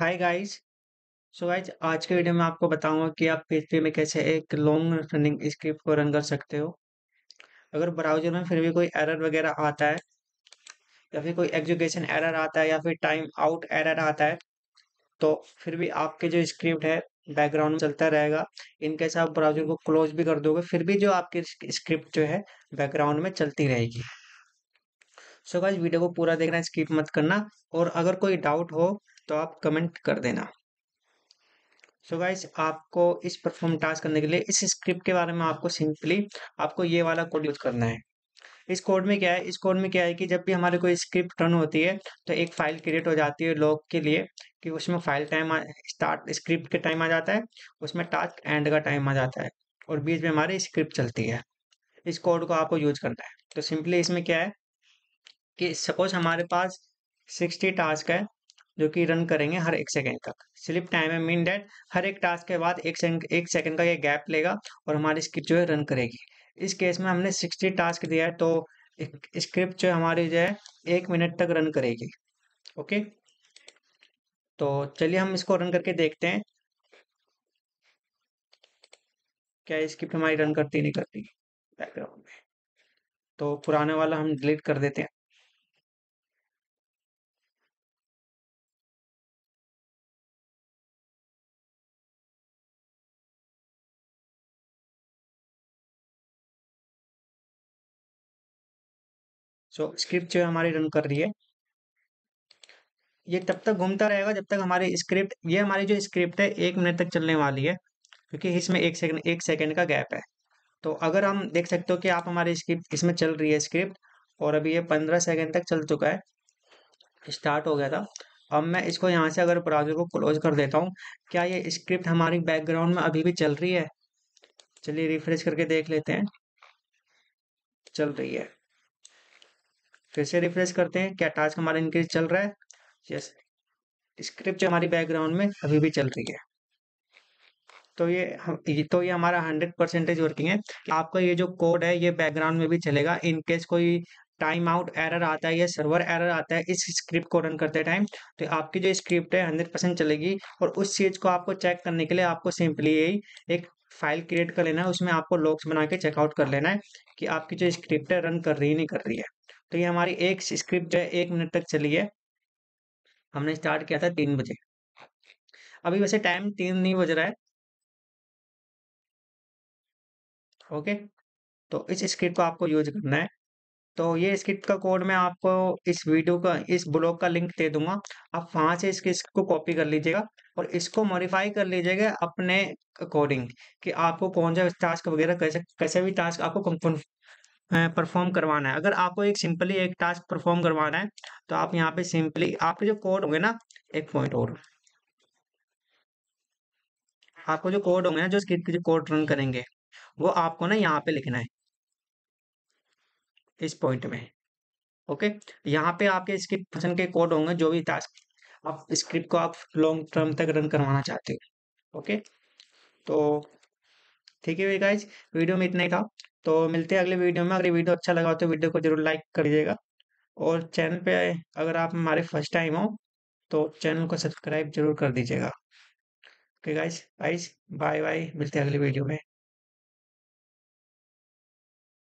hi guys so guys आज के video में आपको बताऊंगा कि आप पी में कैसे एक लॉन्ग रनिंग स्क्रिप्ट को रन कर सकते हो अगर ब्राउजर में फिर भी कोई एरर वगैरह आता है या फिर कोई एजुकेशन एरर आता है या फिर टाइम आउट एरर आता है तो फिर भी आपके जो स्क्रिप्ट है बैकग्राउंड में चलता रहेगा इनकेस आप ब्राउजर को क्लोज भी कर दोगे फिर भी जो आपकी स्क्रिप्ट जो है बैकग्राउंड में चलती रहेगी सो so गाइज वीडियो को पूरा देखना स्किप मत करना और अगर कोई डाउट हो तो आप कमेंट कर देना सो so गाइस आपको इस परफॉर्म टास्क करने के लिए इस स्क्रिप्ट के बारे में आपको सिंपली आपको ये वाला कोड यूज करना है इस कोड में क्या है इस कोड में क्या है कि जब भी हमारे कोई स्क्रिप्ट रन होती है तो एक फाइल क्रिएट हो जाती है लॉग के लिए कि उसमें फाइल टाइम स्टार्ट स्क्रिप्ट के टाइम आ जाता है उसमें टास्क एंड का टाइम आ जाता है और बीच में हमारी स्क्रिप्ट चलती है इस कोड को आपको यूज करना है तो सिंपली इसमें क्या है कि सपोज हमारे पास सिक्सटी टास्क है जो कि रन करेंगे हर एक सेकेंड तक स्लिप टाइम है मीन डेट हर एक टास्क के बाद एक सेकंड एक सेकंड का ये गैप लेगा और हमारी स्क्रिप्ट जो है रन करेगी इस केस में हमने सिक्सटी टास्क दिया है तो स्क्रिप्ट जो हमारी जो है एक मिनट तक रन करेगी ओके तो चलिए हम इसको रन करके देखते हैं क्या स्क्रिप्ट हमारी रन करती नहीं करती बैकग्राउंड में तो पुराने वाला हम डिलीट कर देते हैं सो स्क्रिप्ट जो हमारी रन कर रही है ये तब तक घूमता रहेगा जब तक हमारी स्क्रिप्ट ये हमारी जो स्क्रिप्ट है एक मिनट तक चलने वाली है क्योंकि इसमें एक सेकंड एक सेकंड का गैप है तो अगर हम देख सकते हो कि आप हमारी स्क्रिप्ट इसमें चल रही है स्क्रिप्ट और अभी ये पंद्रह सेकेंड तक चल चुका है स्टार्ट हो गया था अब मैं इसको यहाँ से अगर ब्राउजर को क्लोज कर देता हूँ क्या ये स्क्रिप्ट हमारी बैकग्राउंड में अभी भी चल रही है चलिए रिफ्रेश करके देख लेते हैं चल रही है फिर से रिफ्रेश करते हैं क्या टास्क हमारा इंक्रीज चल रहा है यस स्क्रिप्ट हमारी बैकग्राउंड में अभी भी चल रही है तो ये तो ये हमारा हंड्रेड परसेंटेज वर्किंग है आपका ये जो कोड है ये बैकग्राउंड में भी चलेगा इन केस कोई टाइम आउट एरर आता है या सर्वर एरर आता है इस स्क्रिप्ट को रन करते टाइम तो आपकी जो स्क्रिप्ट है हंड्रेड परसेंट चलेगी और उस चीज़ को आपको चेक करने के लिए आपको सिंपली यही एक फाइल क्रिएट कर लेना है उसमें आपको लॉक्स बना के चेकआउट कर लेना है कि आपकी जो स्क्रिप्ट है रन कर रही नहीं कर रही है तो ये हमारी एक स्क्रिप्ट है एक मिनट तक चली है हमने स्टार्ट किया था तीन बजे अभी वैसे टाइम तीन नहीं बज रहा है ओके तो इस स्क्रिप्ट को आपको यूज करना है तो ये स्क्रिप्ट का कोड मैं आपको इस वीडियो का इस ब्लॉग का लिंक दे दूंगा आप वहां से इसके स्क्रिप्ट को कॉपी कर लीजिएगा और इसको मॉडिफाई कर लीजिएगा अपने अकॉर्डिंग कि आपको कौन सा टास्क वगैरह कैसे कैसे भी टास्क आपको परफॉर्म करवाना है अगर आपको एक सिंपली एक टास्क परफॉर्म करवाना है तो आप यहाँ पे सिंपली आपके जो कोड होंगे ना एक पॉइंट और आपको जो कोड होंगे ना जो स्क्रिप्ट के जो कोड रन करेंगे वो आपको ना यहाँ पे लिखना है इस पॉइंट में ओके यहाँ पे आपके स्क्रिप्ट फंक्शन के कोड होंगे जो भी टास्क आप स्क्रिप्ट को आप लॉन्ग टर्म तक रन करवाना चाहते हो ओके तो ठीक है गाइज वीडियो में इतना ही था तो मिलते हैं अगले वीडियो में अगर वीडियो अच्छा लगा तो वीडियो को जरूर लाइक करिएगा और चैनल पे अगर आप हमारे फर्स्ट टाइम हो तो चैनल को सब्सक्राइब जरूर कर दीजिएगा okay guys guys bye bye मिलते हैं अगले वीडियो में